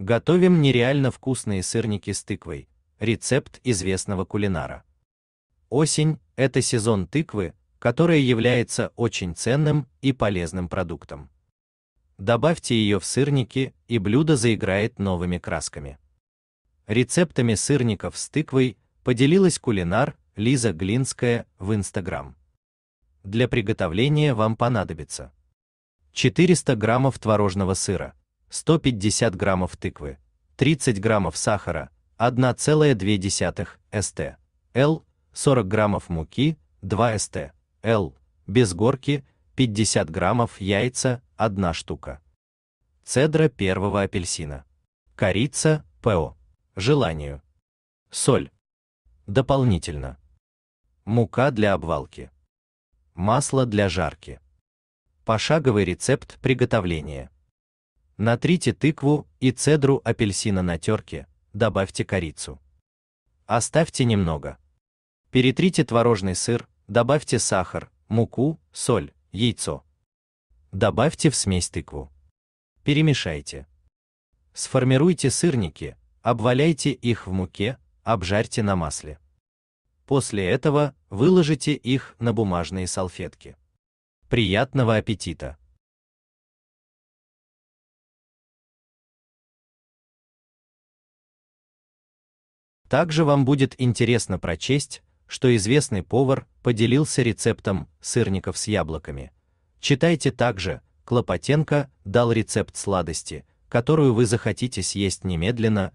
Готовим нереально вкусные сырники с тыквой. Рецепт известного кулинара. Осень – это сезон тыквы, которая является очень ценным и полезным продуктом. Добавьте ее в сырники, и блюдо заиграет новыми красками. Рецептами сырников с тыквой поделилась кулинар Лиза Глинская в Instagram. Для приготовления вам понадобится 400 граммов творожного сыра, 150 граммов тыквы, 30 граммов сахара, 1,2 ст. Л, 40 граммов муки, 2 ст. Л, без горки, 50 граммов яйца, 1 штука. Цедра первого апельсина. Корица, ПО. Желанию. Соль. Дополнительно. Мука для обвалки. Масло для жарки. Пошаговый рецепт приготовления. Натрите тыкву и цедру апельсина на терке, добавьте корицу. Оставьте немного. Перетрите творожный сыр, добавьте сахар, муку, соль, яйцо. Добавьте в смесь тыкву. Перемешайте. Сформируйте сырники, обваляйте их в муке, обжарьте на масле. После этого выложите их на бумажные салфетки. Приятного аппетита! Также вам будет интересно прочесть, что известный повар поделился рецептом сырников с яблоками. Читайте также, Клопотенко дал рецепт сладости, которую вы захотите съесть немедленно,